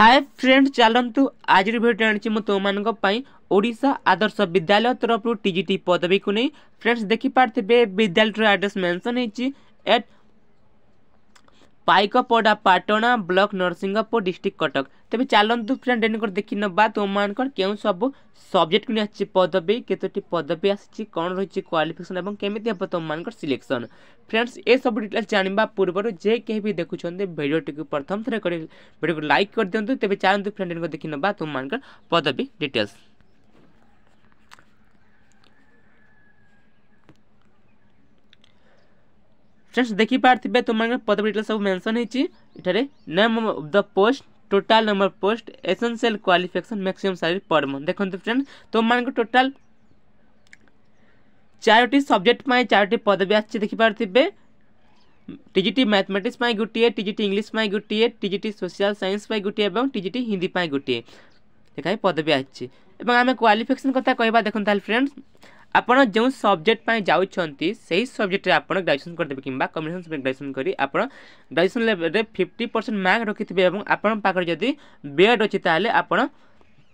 ହାଏ friend ଚାଲନ୍ତୁ ଆଜିର video ଆଣିଛି ମୁଁ ତୁମମାନଙ୍କ ପାଇଁ ଓଡ଼ିଶା ଆଦର୍ଶ ବିଦ୍ୟାଳୟ ତରଫରୁ ଟିଜିଟି ପଦବୀକୁ ନେଇ ଫ୍ରେଣ୍ଡସ୍ ଦେଖିପାରୁଥିବେ ବିଦ୍ୟାଳୟର ଆଡ୍ରେସ୍ ମେନ୍ସନ୍ ହେଇଛି at Paikapada Patana block Narasinghpur district Cuttack ତେବେ ଚାଲନ୍ତୁ ଫ୍ରେଣ୍ଡ ଏନକର ଦେଖିନେବା ତୁମମାନଙ୍କର କେଉଁ ସବୁ ସବଜେକ୍ଟକୁ ନେଇ ଆସିଛି ପଦବୀ କେତୋଟି ପଦବୀ ଆସିଛି କ'ଣ ରହିଛି କ୍ୱାଲିଫିକେସନ୍ ଏବଂ କେମିତି ହେବ ତୁମମାନଙ୍କର ସିଲେକ୍ସନ୍ ଫ୍ରେଣ୍ଡସ୍ ଏସବୁ ଡିଟେଲ୍ସ ଜାଣିବା ପୂର୍ବରୁ ଯେ କେହି ବି ଦେଖୁଛନ୍ତି ଭିଡ଼ିଓଟିକୁ ପ୍ରଥମ ଥର କରି ଭିଡ଼ିଓକୁ ଲାଇକ୍ କରିଦିଅନ୍ତୁ ତେବେ ଚାଲନ୍ତୁ ଫ୍ରେଣ୍ଡ ଏନକର ଦେଖିନେବା ତୁମମାନଙ୍କର ପଦବୀ ଡିଟେଲ୍ସ ଫ୍ରେଣ୍ଡସ୍ ଦେଖିପାରିଥିବେ ତୁମମାନଙ୍କ ପଦ ଗୁଡ଼ିକ ସବୁ ମେନସନ୍ ହେଇଛି ଏଠାରେ name of the post total number post essential qualification maximum salary per month ଦେଖନ୍ତୁ ଫ୍ରେଣ୍ଡ ତୁମମାନଙ୍କ ଟୋଟାଲ୍ ଚାରୋଟି ସବଜେକ୍ଟ ପାଇଁ ଚାରୋଟି ପଦବୀ ଆସିଛି ଦେଖିପାରୁଥିବେ টিজিটি ম্যাথমেটিক্স পাই গোটিয়ে টিজিটি ইংলিশ পাই গোটিয়ে টিজিটি সোশিয়াল সাইন্স পাই গোটিয়ে এবং টিজিটি হিন্দি পাই গোটিয়ে লেখাই পদবী আসছে এবং আমি কোয়ালিফিকেসন কথা কহবা দেখুন তাহলে ফ্রেন্ডস ଆପଣ ଯେଉଁ ସବଜେକ୍ଟ ପାଇଁ ଯାଉଛନ୍ତି ସେହି ସବଜେକ୍ଟରେ ଆପଣ ଗ୍ରାଜୁଏସନ୍ କରିଦେବେ କିମ୍ବା କମ୍ୟୁନିକେସନ୍ ପାଇଁ ଗ୍ରାଜୁଏସନ୍ କରି ଆପଣ ଗ୍ରାଜୁଏସନ୍ ଲେଭେଲରେ ଫିଫ୍ଟି ପରସେଣ୍ଟ ମାର୍କ ରଖିଥିବେ ଏବଂ ଆପଣଙ୍କ ପାଖରେ ଯଦି ବିଏଡ଼୍ ଅଛି ତାହେଲେ ଆପଣ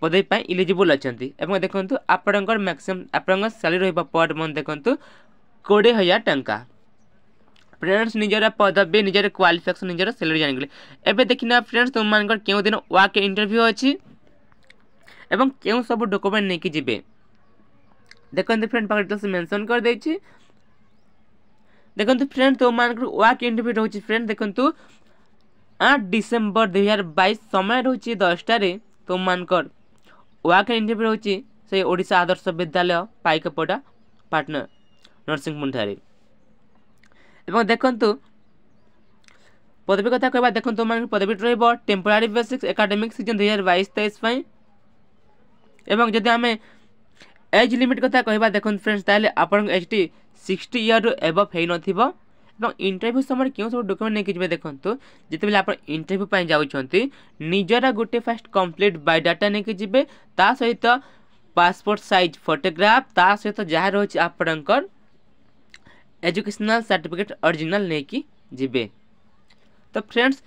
ପଦବୀ ପାଇଁ ଇଲିଜିବୁଲ୍ ଅଛନ୍ତି ଏବଂ ଦେଖନ୍ତୁ ଆପଣଙ୍କର ମ୍ୟାକ୍ସିମମ୍ ଆପଣଙ୍କ ସାଲେରୀ ରହିବ ପର୍ ମନ୍ଥ ଦେଖନ୍ତୁ କୋଡ଼ିଏ ହଜାର ଟଙ୍କା ଫ୍ରେଣ୍ଡସ୍ ନିଜର ପଦବୀ ନିଜର କ୍ୱାଲିଫିକେସନ୍ ନିଜର ସାଲେରୀ ଜାଣିଗଲେ ଏବେ ଦେଖିନା ଫ୍ରେଣ୍ଡସ୍ ତୁମମାନଙ୍କର କେଉଁ ଦିନ ୱାକ୍ ଇଣ୍ଟରଭ୍ୟୁ ଅଛି ଏବଂ କେଉଁ ସବୁ ଡକୁମେଣ୍ଟ ନେଇକି ଯିବେ देखते फ्रेंड पाखे से मेनसन कर देखते फ्रेंड तुम मान वाक इंटरव्यू रोचे फ्रेंड देखु आठ डिसेम्बर दुई हजार बैस समय रोचे दसटार तुम तो मानकर वाक इंटरभ्यू रोचे से ओडा आदर्श विद्यालय पाइकपड़ा पटना नरसिंहपुर ठारे এবং तो, पदवी कथा কথা কহবা দেখন্তু মানে পদবী রহব টেম্পোরারি বেসিক্স একাডেমিক সিজন দুই হাজার বাইশ তেইশ এবং যদি আমি ଏଜ୍ ଲିମିଟ୍ କଥା କହିବା ଦେଖନ୍ତୁ ଫ୍ରେଣ୍ଡସ୍ ତାହେଲେ ଆପଣଙ୍କ ଏଜ୍ଟି ସିକ୍ସଟି ଇୟର୍ରୁ ଏବଭ୍ ହୋଇନଥିବ ଏବଂ ଇଣ୍ଟରଭ୍ୟୁ ସମୟରେ କେଉଁ ସବୁ ଡକ୍ୟୁମେଣ୍ଟ ନେଇକି ଯିବେ ଦେଖନ୍ତୁ ଯେତେବେଳେ ଆପଣ ଇଣ୍ଟରଭ୍ୟୁ ପାଇଁ ଯାଉଛନ୍ତି ନିଜର ଗୋଟେ ଫାଷ୍ଟ କମ୍ପ୍ଲିଟ୍ ବାୟୋଡାଟା ନେଇକି ଯିବେ ତା ସହିତ ପାସପୋର୍ଟ ସାଇଜ୍ ଫଟୋଗ୍ରାଫ୍ ତା ସହିତ ଯାହା ରହୁଛି ଆପଣଙ୍କର ଏଜୁକେସନାଲ୍ ସାର୍ଟିଫିକେଟ୍ ଅରିଜିନାଲ୍ ନେଇକି ଯିବେ ତ ଫ୍ରେଣ୍ଡସ୍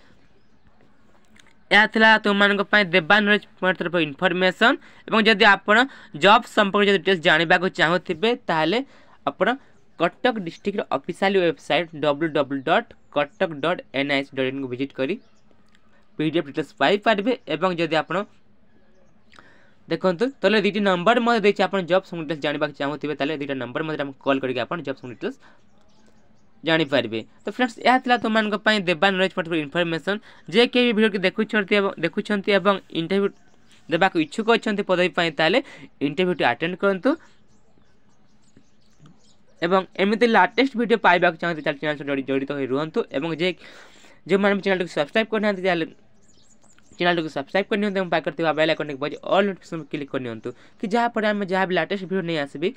ଏହା ତୁମମାନଙ୍କ ପାଇଁ ଦେବାନ ନଲେଜ୍ ପଏଣ୍ଟ ତରଫରୁ ଇନଫର୍ମେସନ୍ ଏବଂ ଯଦି ଆପଣ ଜବ୍ ସମ୍ପର୍କରେ ଯଦି ଡିଟେଲ୍ସ ଜାଣିବାକୁ ଚାହୁଁଥିବେ ତାହେଲେ ଆପଣ କଟକ ଡିଷ୍ଟ୍ରିକ୍ଟର official website W W dot Cuttack dot N I C dot ଇନ୍କୁ ଭିଜିଟ୍ କରି ପି ଡି ଏଫ୍ ଡିଟେଲ୍ସ ପାଇପାରିବେ ଏବଂ ଯଦି ଆପଣ ଦେଖନ୍ତୁ ତାହେଲେ ଦୁଇଟି ନମ୍ବର ମଧ୍ୟ ଦେଇଛି ଆପଣ ଜବ୍ ସମ ଡିଟେଲ୍ସ ଜାଣିବାକୁ ଚାହୁଁଥିବେ ତାହେଲେ ଦୁଇଟା ନମ୍ବର ମଧ୍ୟରେ ଆପଣ କଲ୍ କରିକି ଆପଣ ଜବ୍ ସମ ଡିଟେଲ୍ସ ଜାଣିପାରିବେ ତ ଫ୍ରେଣ୍ଡସ୍ ଏହା ଥିଲା ତୁମମାନଙ୍କ ପାଇଁ ଦେବା ନଲେଜ୍ ପର୍ଟିକୁଲାର ଇନଫର୍ମେସନ୍ ଯେ କିଏ ବି ଭିଡ଼ିଓଟି ଦେଖୁଛନ୍ତି ଏବଂ ଦେଖୁଛନ୍ତି ଏବଂ ଇଣ୍ଟରଭ୍ୟୁ ଦେବାକୁ ଇଚ୍ଛୁକ ଅଛନ୍ତି ପଦବୀ ପାଇଁ ତାହେଲେ ଇଣ୍ଟରଭ୍ୟୁଟି ଆଟେଣ୍ଡ କରନ୍ତୁ ଏବଂ ଏମିତି ଲାଟେଷ୍ଟ ଭିଡ଼ିଓ ପାଇବାକୁ ଚାହୁଁଛନ୍ତି ତାହେଲେ ଚ୍ୟାନେଲ୍ ସହିତ ଜଡ଼ିତ ହୋଇ ରୁହନ୍ତୁ ଏବଂ ଯେ ଯେଉଁମାନେ ଚ୍ୟାନେଲ୍ଟିକୁ ସବସ୍କ୍ରାଇବ୍ କରିନାହାନ୍ତି ତାହେଲେ ଚ୍ୟାନେଲ୍ଟିକୁ ସବସ୍କ୍ରାଇବ୍ କରିନିଅନ୍ତୁ ଏବଂ ପାଖରେ ଥିବା ବେଲ୍ ଆଇକନ୍ଟି ବଜି ଅଲ୍ ନୋଟିଫିକେସନ୍ କ୍ଲିକ୍ କରିନିଅନ୍ତୁ କି ଯାହାଫଳରେ ଆମେ ଯାହା ବି ଲାଟେଷ୍ଟ ଭିଡ଼ିଓ ନେଇ ଆସିବି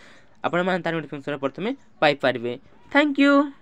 ଆପଣମାନେ ତାର ନୋଟିଫିକେସନ୍ ପ୍ରଥମେ ପାଇପାରିବେ ଥ୍ୟାଙ୍କ ୟୁ